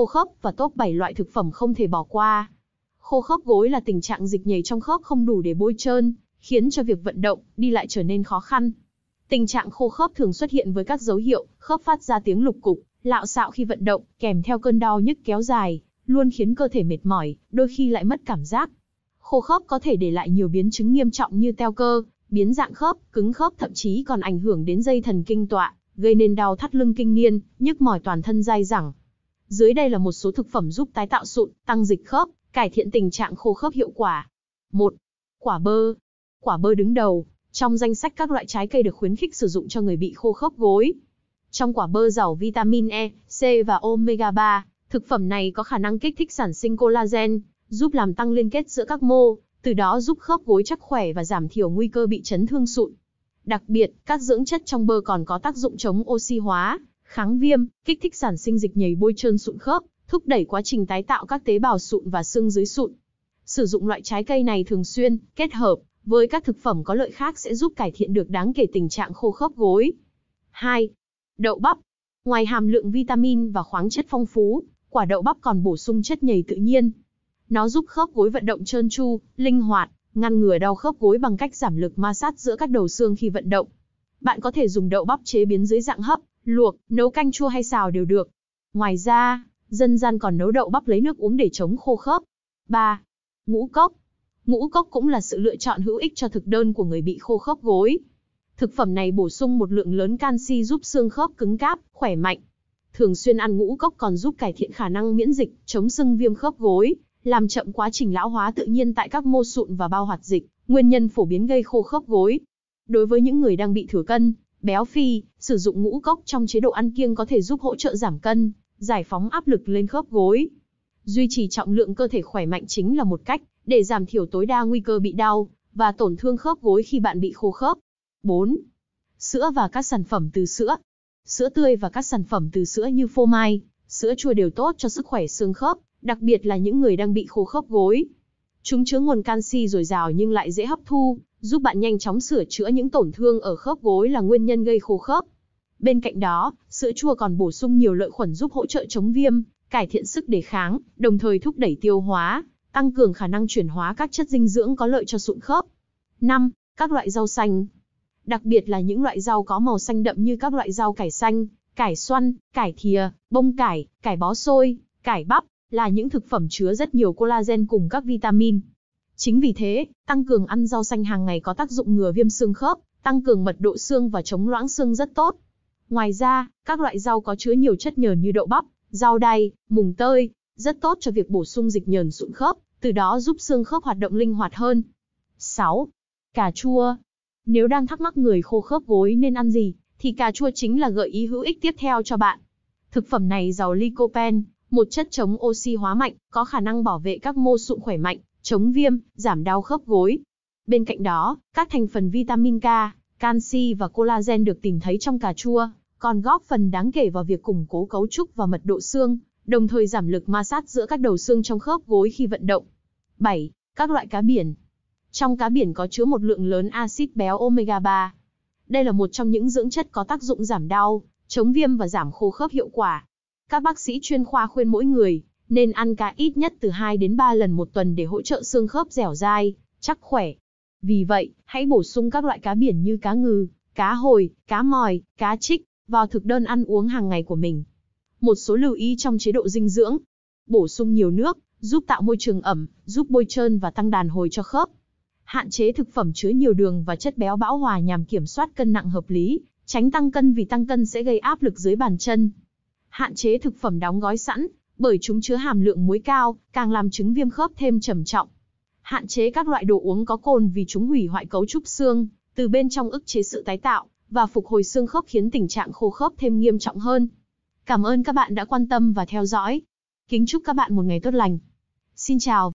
khô khớp và top 7 loại thực phẩm không thể bỏ qua. Khô khớp gối là tình trạng dịch nhầy trong khớp không đủ để bôi trơn, khiến cho việc vận động, đi lại trở nên khó khăn. Tình trạng khô khớp thường xuất hiện với các dấu hiệu, khớp phát ra tiếng lục cục, lạo xạo khi vận động, kèm theo cơn đau nhức kéo dài, luôn khiến cơ thể mệt mỏi, đôi khi lại mất cảm giác. Khô khớp có thể để lại nhiều biến chứng nghiêm trọng như teo cơ, biến dạng khớp, cứng khớp thậm chí còn ảnh hưởng đến dây thần kinh tọa, gây nên đau thắt lưng kinh niên, nhức mỏi toàn thân dai dẳng, dưới đây là một số thực phẩm giúp tái tạo sụn, tăng dịch khớp, cải thiện tình trạng khô khớp hiệu quả. 1. Quả bơ. Quả bơ đứng đầu, trong danh sách các loại trái cây được khuyến khích sử dụng cho người bị khô khớp gối. Trong quả bơ giàu vitamin E, C và omega 3, thực phẩm này có khả năng kích thích sản sinh collagen, giúp làm tăng liên kết giữa các mô, từ đó giúp khớp gối chắc khỏe và giảm thiểu nguy cơ bị chấn thương sụn. Đặc biệt, các dưỡng chất trong bơ còn có tác dụng chống oxy hóa, kháng viêm, kích thích sản sinh dịch nhầy bôi trơn sụn khớp, thúc đẩy quá trình tái tạo các tế bào sụn và xương dưới sụn. Sử dụng loại trái cây này thường xuyên, kết hợp với các thực phẩm có lợi khác sẽ giúp cải thiện được đáng kể tình trạng khô khớp gối. 2. Đậu bắp. Ngoài hàm lượng vitamin và khoáng chất phong phú, quả đậu bắp còn bổ sung chất nhầy tự nhiên. Nó giúp khớp gối vận động trơn tru, linh hoạt, ngăn ngừa đau khớp gối bằng cách giảm lực ma sát giữa các đầu xương khi vận động. Bạn có thể dùng đậu bắp chế biến dưới dạng hấp, luộc, nấu canh chua hay xào đều được. Ngoài ra, dân gian còn nấu đậu bắp lấy nước uống để chống khô khớp. 3. Ngũ cốc. Ngũ cốc cũng là sự lựa chọn hữu ích cho thực đơn của người bị khô khớp gối. Thực phẩm này bổ sung một lượng lớn canxi giúp xương khớp cứng cáp, khỏe mạnh. Thường xuyên ăn ngũ cốc còn giúp cải thiện khả năng miễn dịch, chống sưng viêm khớp gối, làm chậm quá trình lão hóa tự nhiên tại các mô sụn và bao hoạt dịch, nguyên nhân phổ biến gây khô khớp gối. Đối với những người đang bị thừa cân, béo phì, sử dụng ngũ cốc trong chế độ ăn kiêng có thể giúp hỗ trợ giảm cân, giải phóng áp lực lên khớp gối. Duy trì trọng lượng cơ thể khỏe mạnh chính là một cách để giảm thiểu tối đa nguy cơ bị đau và tổn thương khớp gối khi bạn bị khô khớp. 4. Sữa và các sản phẩm từ sữa. Sữa tươi và các sản phẩm từ sữa như phô mai, sữa chua đều tốt cho sức khỏe xương khớp, đặc biệt là những người đang bị khô khớp gối, Chúng chứa nguồn canxi dồi dào nhưng lại dễ hấp thu, giúp bạn nhanh chóng sửa chữa những tổn thương ở khớp gối là nguyên nhân gây khô khớp. Bên cạnh đó, sữa chua còn bổ sung nhiều lợi khuẩn giúp hỗ trợ chống viêm, cải thiện sức đề kháng, đồng thời thúc đẩy tiêu hóa, tăng cường khả năng chuyển hóa các chất dinh dưỡng có lợi cho sụn khớp. 5. Các loại rau xanh. Đặc biệt là những loại rau có màu xanh đậm như các loại rau cải xanh, cải xoăn, cải thìa, bông cải, cải bó xôi, cải bắp, là những thực phẩm chứa rất nhiều collagen cùng các vitamin. Chính vì thế, tăng cường ăn rau xanh hàng ngày có tác dụng ngừa viêm xương khớp, tăng cường mật độ xương và chống loãng xương rất tốt. Ngoài ra, các loại rau có chứa nhiều chất nhờn như đậu bắp, rau đay, mùng tơi, rất tốt cho việc bổ sung dịch nhờn sụn khớp, từ đó giúp xương khớp hoạt động linh hoạt hơn. 6. Cà chua. Nếu đang thắc mắc người khô khớp gối nên ăn gì, thì cà chua chính là gợi ý hữu ích tiếp theo cho bạn. Thực phẩm này giàu lycopene, một chất chống oxy hóa mạnh, có khả năng bảo vệ các mô sụn khỏe mạnh, chống viêm, giảm đau khớp gối. Bên cạnh đó, các thành phần vitamin K, canxi và collagen được tìm thấy trong cà chua, còn góp phần đáng kể vào việc củng cố cấu trúc và mật độ xương, đồng thời giảm lực ma sát giữa các đầu xương trong khớp gối khi vận động. 7. Các loại cá biển. Trong cá biển có chứa một lượng lớn axit béo omega 3. Đây là một trong những dưỡng chất có tác dụng giảm đau, chống viêm và giảm khô khớp hiệu quả. Các bác sĩ chuyên khoa khuyên mỗi người nên ăn cá ít nhất từ 2 đến 3 lần một tuần để hỗ trợ xương khớp dẻo dai, chắc khỏe. Vì vậy, hãy bổ sung các loại cá biển như cá ngừ, cá hồi, cá mòi, cá trích vào thực đơn ăn uống hàng ngày của mình. Một số lưu ý trong chế độ dinh dưỡng. Bổ sung nhiều nước, giúp tạo môi trường ẩm, giúp bôi trơn và tăng đàn hồi cho khớp. Hạn chế thực phẩm chứa nhiều đường và chất béo bão hòa nhằm kiểm soát cân nặng hợp lý, tránh tăng cân vì tăng cân sẽ gây áp lực dưới bàn chân hạn chế thực phẩm đóng gói sẵn, bởi chúng chứa hàm lượng muối cao, càng làm chứng viêm khớp thêm trầm trọng. Hạn chế các loại đồ uống có cồn vì chúng hủy hoại cấu trúc xương, từ bên trong ức chế sự tái tạo và phục hồi xương khớp khiến tình trạng khô khớp thêm nghiêm trọng hơn. Cảm ơn các bạn đã quan tâm và theo dõi. Kính chúc các bạn một ngày tốt lành. Xin chào